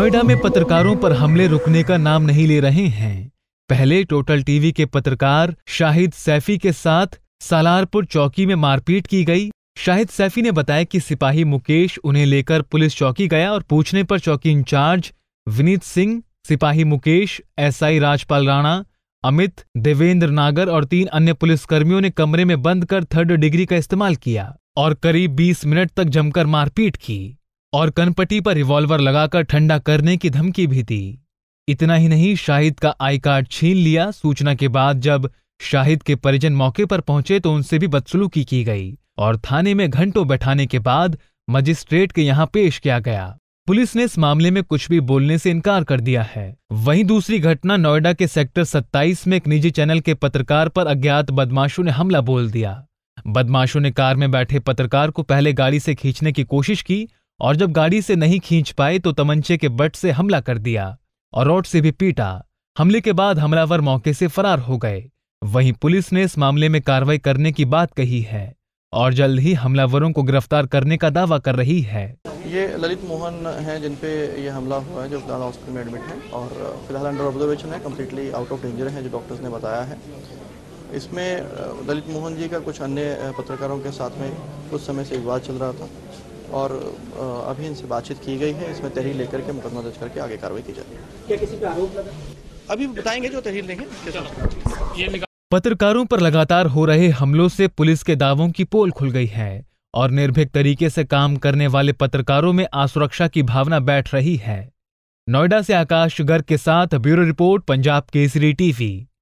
नोएडा में पत्रकारों पर हमले रुकने का नाम नहीं ले रहे हैं पहले टोटल टीवी के पत्रकार शाहिद सैफी के साथ सालारपुर चौकी में मारपीट की गई शाहिद सैफी ने बताया कि सिपाही मुकेश उन्हें लेकर पुलिस चौकी गया और पूछने पर चौकी इंचार्ज विनीत सिंह सिपाही मुकेश एसआई राजपाल राणा अमित देवेंद्र नागर और तीन अन्य पुलिसकर्मियों ने कमरे में बंद कर थर्ड डिग्री का इस्तेमाल किया और करीब 20 मिनट तक जमकर मारपीट की और कनपटी पर रिवॉल्वर लगाकर ठंडा करने की धमकी भी दी इतना ही नहीं शाहिद का आई कार्ड छीन लिया सूचना के बाद जब शाहिद के परिजन मौके पर पहुंचे तो उनसे भी बदसलूकी की गई और थाने में घंटों बैठाने के बाद मजिस्ट्रेट के यहां पेश किया गया पुलिस ने इस मामले में कुछ भी बोलने से इनकार कर दिया है वहीं दूसरी घटना नोएडा के सेक्टर 27 में एक निजी चैनल के पत्रकार पर अज्ञात बदमाशों ने हमला बोल दिया बदमाशों ने कार में बैठे पत्रकार को पहले गाड़ी से खींचने की कोशिश की और जब गाड़ी से नहीं खींच पाए तो तमंचे के बट से हमला कर दिया और रोड से भी पीटा हमले के बाद हमलावर मौके से फरार हो गए वहीं पुलिस ने इस मामले में कार्रवाई करने की बात कही है और जल्द ही हमलावरों को गिरफ्तार करने का दावा कर रही है ये ललित मोहन हैं जिन पे ये हमला हुआ है जो फिलहाल हॉस्पिटल में एडमिट हैं और फिलहाल अंडर ऑब्जर्वेशन है कम्प्लीटली आउट ऑफ डेंजर है जो डॉक्टर्स ने बताया है इसमें ललित मोहन जी का कुछ अन्य पत्रकारों के साथ में कुछ समय से विवाद चल रहा था और अभी इनसे बातचीत की गई है इसमें तहरीर लेकर के मुकदमा दर्ज करके आगे कार्रवाई की जाएगी क्या किसी पे आरोप लगा अभी बताएंगे जो तहरीर लेंगे पत्रकारों पर लगातार हो रहे हमलों से पुलिस के दावों की पोल खुल गई है और निर्भीक तरीके से काम करने वाले पत्रकारों में असुरक्षा की भावना बैठ रही है नोएडा से आकाश गर्ग के साथ bureau report Punjab Kesari TV